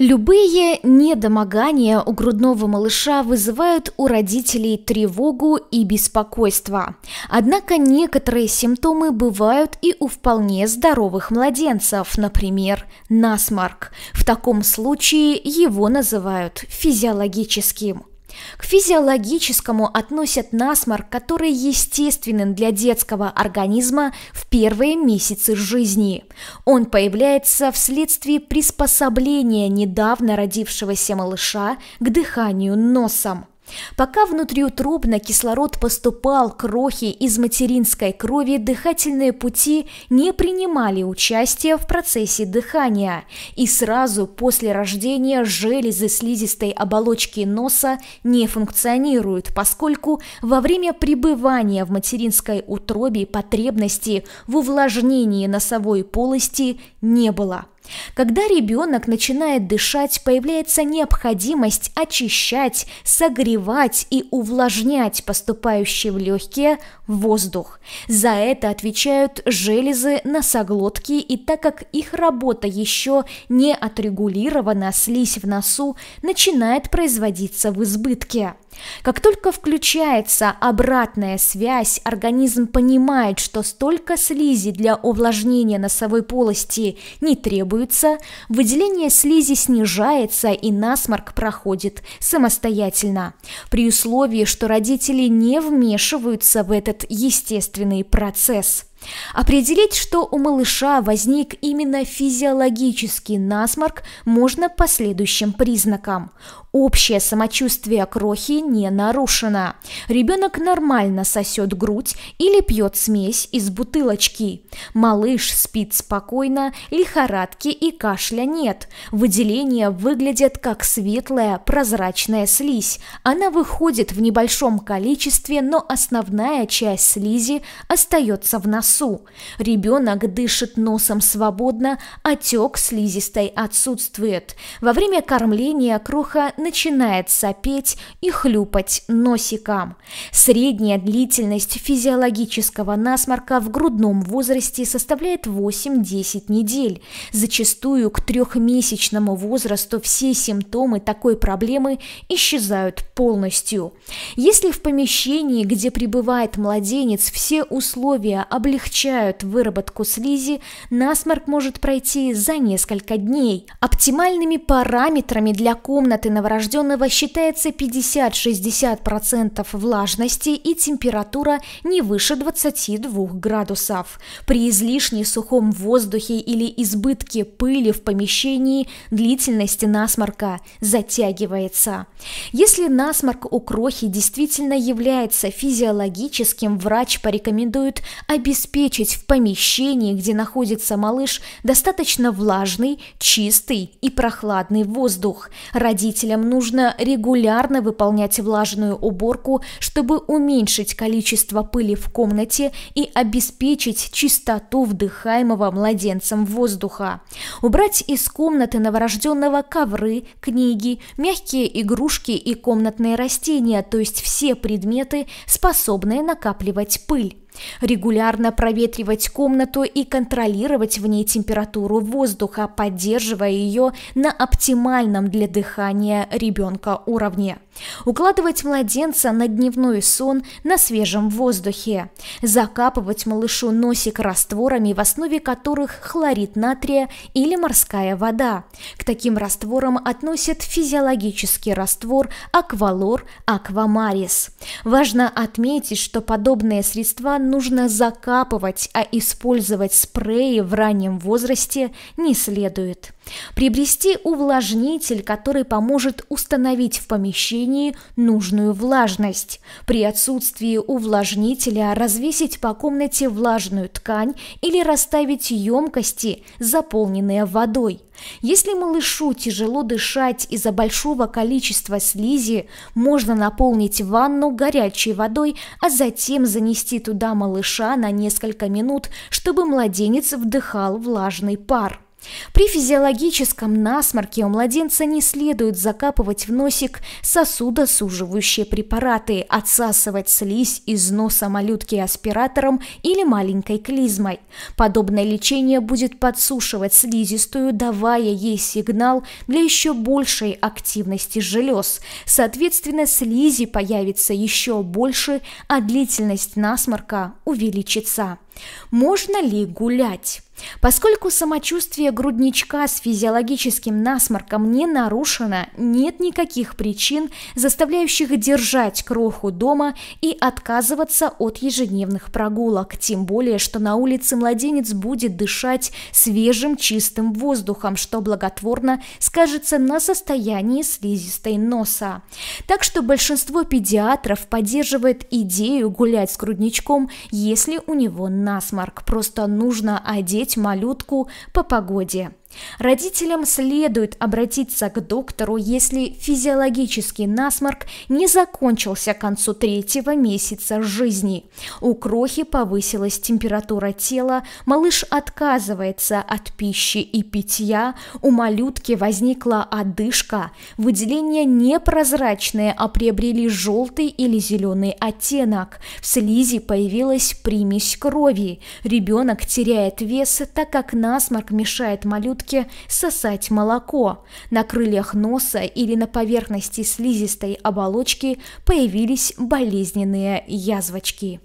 Любые недомогания у грудного малыша вызывают у родителей тревогу и беспокойство. Однако некоторые симптомы бывают и у вполне здоровых младенцев, например, насморк. В таком случае его называют физиологическим. К физиологическому относят насморк, который естественен для детского организма в первые месяцы жизни. Он появляется вследствие приспособления недавно родившегося малыша к дыханию носом. Пока внутриутробно кислород поступал крохи из материнской крови, дыхательные пути не принимали участия в процессе дыхания, и сразу после рождения железы слизистой оболочки носа не функционируют, поскольку во время пребывания в материнской утробе потребности в увлажнении носовой полости не было. Когда ребенок начинает дышать, появляется необходимость очищать, согревать и увлажнять поступающий в легкие воздух. За это отвечают железы носоглотки, и так как их работа еще не отрегулирована, слизь в носу начинает производиться в избытке. Как только включается обратная связь, организм понимает, что столько слизи для увлажнения носовой полости не требуется, выделение слизи снижается и насморк проходит самостоятельно, при условии, что родители не вмешиваются в этот естественный процесс. Определить, что у малыша возник именно физиологический насморк, можно по следующим признакам. Общее самочувствие крохи не нарушено. Ребенок нормально сосет грудь или пьет смесь из бутылочки. Малыш спит спокойно, лихорадки и кашля нет. выделения выглядят как светлая прозрачная слизь. Она выходит в небольшом количестве, но основная часть слизи остается в носу носу. Ребенок дышит носом свободно, отек слизистой отсутствует. Во время кормления кроха начинает сопеть и хлюпать носиком. Средняя длительность физиологического насморка в грудном возрасте составляет 8-10 недель. Зачастую к трехмесячному возрасту все симптомы такой проблемы исчезают полностью. Если в помещении, где пребывает младенец, все условия облегчаются, облегчают выработку слизи, насморк может пройти за несколько дней. Оптимальными параметрами для комнаты новорожденного считается 50-60% влажности и температура не выше 22 градусов. При излишне сухом воздухе или избытке пыли в помещении длительность насморка затягивается. Если насморк у крохи действительно является физиологическим, врач порекомендует обеспечить обеспечить в помещении, где находится малыш, достаточно влажный, чистый и прохладный воздух. Родителям нужно регулярно выполнять влажную уборку, чтобы уменьшить количество пыли в комнате и обеспечить чистоту вдыхаемого младенцем воздуха. Убрать из комнаты новорожденного ковры, книги, мягкие игрушки и комнатные растения, то есть все предметы, способные накапливать пыль. Регулярно проветривать комнату и контролировать в ней температуру воздуха, поддерживая ее на оптимальном для дыхания ребенка уровне. Укладывать младенца на дневной сон на свежем воздухе. Закапывать малышу носик растворами, в основе которых хлорид натрия или морская вода. К таким растворам относят физиологический раствор аквалор аквамарис. Важно отметить, что подобные средства нужно закапывать, а использовать спреи в раннем возрасте не следует. Приобрести увлажнитель, который поможет установить в помещении нужную влажность. При отсутствии увлажнителя развесить по комнате влажную ткань или расставить емкости, заполненные водой – если малышу тяжело дышать из-за большого количества слизи, можно наполнить ванну горячей водой, а затем занести туда малыша на несколько минут, чтобы младенец вдыхал влажный пар. При физиологическом насморке у младенца не следует закапывать в носик сосудосуживающие препараты, отсасывать слизь из носа малютки аспиратором или маленькой клизмой. Подобное лечение будет подсушивать слизистую, давая ей сигнал для еще большей активности желез. Соответственно, слизи появится еще больше, а длительность насморка увеличится. Можно ли гулять? Поскольку самочувствие грудничка с физиологическим насморком не нарушено, нет никаких причин, заставляющих держать кроху дома и отказываться от ежедневных прогулок, тем более, что на улице младенец будет дышать свежим чистым воздухом, что благотворно скажется на состоянии слизистой носа. Так что большинство педиатров поддерживает идею гулять с грудничком, если у него насморк. Просто нужно одеть малютку по погоде. Родителям следует обратиться к доктору, если физиологический насморк не закончился к концу третьего месяца жизни. У крохи повысилась температура тела, малыш отказывается от пищи и питья, у малютки возникла одышка, выделения непрозрачные, а приобрели желтый или зеленый оттенок, в слизи появилась примесь крови, ребенок теряет вес, так как насморк мешает малютке желудке сосать молоко. На крыльях носа или на поверхности слизистой оболочки появились болезненные язвочки.